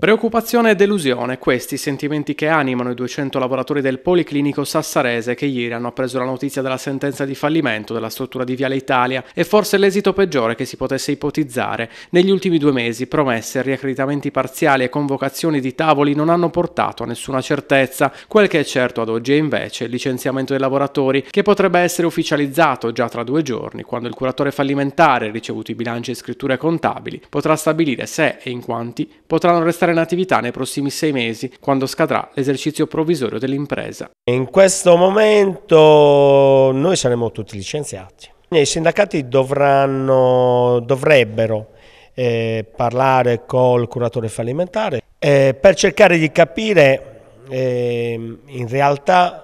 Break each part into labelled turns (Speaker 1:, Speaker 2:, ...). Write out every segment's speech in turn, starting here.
Speaker 1: Preoccupazione e delusione, questi sentimenti che animano i 200 lavoratori del Policlinico Sassarese che ieri hanno appreso la notizia della sentenza di fallimento della struttura di Viale Italia e forse l'esito peggiore che si potesse ipotizzare. Negli ultimi due mesi promesse, riaccreditamenti parziali e convocazioni di tavoli non hanno portato a nessuna certezza. Quel che è certo ad oggi è invece il licenziamento dei lavoratori che potrebbe essere ufficializzato già tra due giorni quando il curatore fallimentare, ricevuto i bilanci e scritture contabili, potrà stabilire se e in quanti potranno restare mettere in attività nei prossimi sei mesi, quando scadrà l'esercizio provvisorio dell'impresa.
Speaker 2: In questo momento noi saremo tutti licenziati. I sindacati dovranno, dovrebbero eh, parlare col curatore fallimentare eh, per cercare di capire eh, in realtà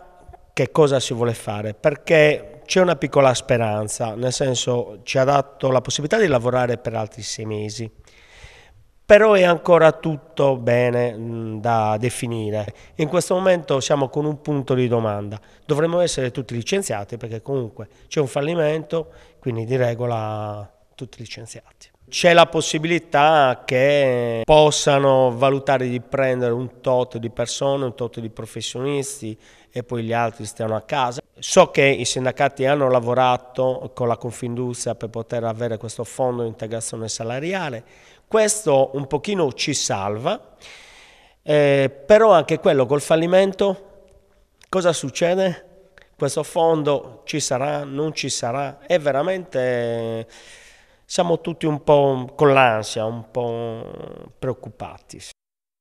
Speaker 2: che cosa si vuole fare, perché c'è una piccola speranza, nel senso ci ha dato la possibilità di lavorare per altri sei mesi però è ancora tutto bene mm, da definire. In questo momento siamo con un punto di domanda, dovremmo essere tutti licenziati perché comunque c'è un fallimento, quindi di regola tutti licenziati. C'è la possibilità che possano valutare di prendere un tot di persone, un tot di professionisti e poi gli altri stiano a casa. So che i sindacati hanno lavorato con la Confindustria per poter avere questo fondo di integrazione salariale, questo un pochino ci salva, eh, però anche quello col fallimento, cosa succede? Questo fondo ci sarà, non ci sarà? È veramente, siamo tutti un po' con l'ansia, un po' preoccupati.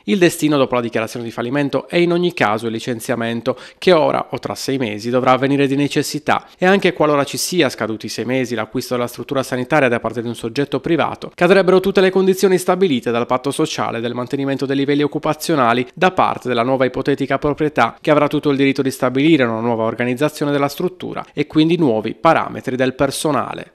Speaker 1: Il destino dopo la dichiarazione di fallimento è in ogni caso il licenziamento, che ora o tra sei mesi dovrà avvenire di necessità e anche qualora ci sia, scaduti sei mesi, l'acquisto della struttura sanitaria da parte di un soggetto privato, cadrebbero tutte le condizioni stabilite dal patto sociale del mantenimento dei livelli occupazionali da parte della nuova ipotetica proprietà che avrà tutto il diritto di stabilire una nuova organizzazione della struttura e quindi nuovi parametri del personale.